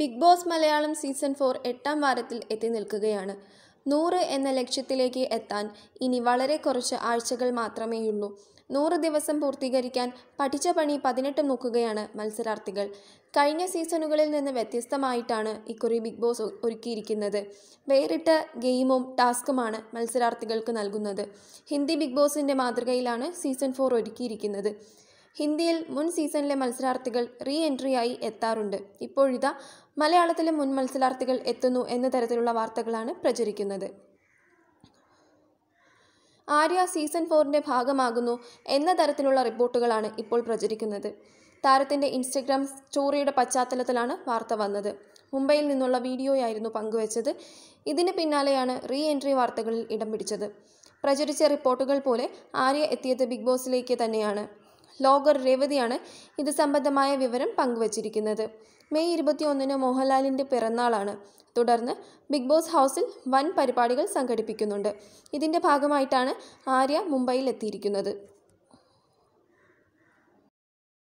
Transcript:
big boss Malayalam season four എട്ടാം വാരത്തിൽ എത്തി നിൽക്കുകയാണ് നൂറ് എന്ന ലക്ഷ്യത്തിലേക്ക് എത്താൻ ഇനി വളരെ കുറച്ച് ആഴ്ചകൾ മാത്രമേയുള്ളൂ നൂറ് ദിവസം പൂർത്തീകരിക്കാൻ പഠിച്ച പണി പതിനെട്ട് നോക്കുകയാണ് മത്സരാർത്ഥികൾ കഴിഞ്ഞ സീസണുകളിൽ നിന്ന് വ്യത്യസ്തമായിട്ടാണ് ഇക്കുറി ബിഗ് ബോസ് ഒരുക്കിയിരിക്കുന്നത് വേറിട്ട ഗെയിമും ടാസ്കുമാണ് മത്സരാർത്ഥികൾക്ക് നൽകുന്നത് ഹിന്ദി ബിഗ് ബോസിൻ്റെ മാതൃകയിലാണ് സീസൺ ഫോർ ഒരുക്കിയിരിക്കുന്നത് ഹിന്ദിയിൽ മുൻ സീസണിലെ മത്സരാർത്ഥികൾ റീ എൻട്രിയായി എത്താറുണ്ട് ഇപ്പോഴിതാ മലയാളത്തിലെ മുൻ മത്സരാർത്ഥികൾ എത്തുന്നു എന്ന തരത്തിലുള്ള വാർത്തകളാണ് പ്രചരിക്കുന്നത് ആര്യ സീസൺ ഫോറിൻ്റെ ഭാഗമാകുന്നു എന്ന തരത്തിലുള്ള റിപ്പോർട്ടുകളാണ് ഇപ്പോൾ പ്രചരിക്കുന്നത് താരത്തിൻ്റെ ഇൻസ്റ്റഗ്രാം സ്റ്റോറിയുടെ പശ്ചാത്തലത്തിലാണ് വാർത്ത വന്നത് മുംബൈയിൽ നിന്നുള്ള വീഡിയോയായിരുന്നു പങ്കുവച്ചത് ഇതിന് പിന്നാലെയാണ് റീ എൻട്രി വാർത്തകളിൽ ഇടം പിടിച്ചത് പ്രചരിച്ച റിപ്പോർട്ടുകൾ പോലെ ആര്യ എത്തിയത് ബിഗ് ബോസിലേക്ക് തന്നെയാണ് ലോഗർ രേവതിയാണ് ഇത് സംബന്ധമായ വിവരം പങ്കുവച്ചിരിക്കുന്നത് മെയ് ഇരുപത്തിയൊന്നിന് മോഹൻലാലിൻ്റെ പിറന്നാളാണ് തുടർന്ന് ബിഗ് ബോസ് ഹൗസിൽ വൻ പരിപാടികൾ സംഘടിപ്പിക്കുന്നുണ്ട് ഇതിൻ്റെ ഭാഗമായിട്ടാണ് ആര്യ മുംബൈയിൽ എത്തിയിരിക്കുന്നത്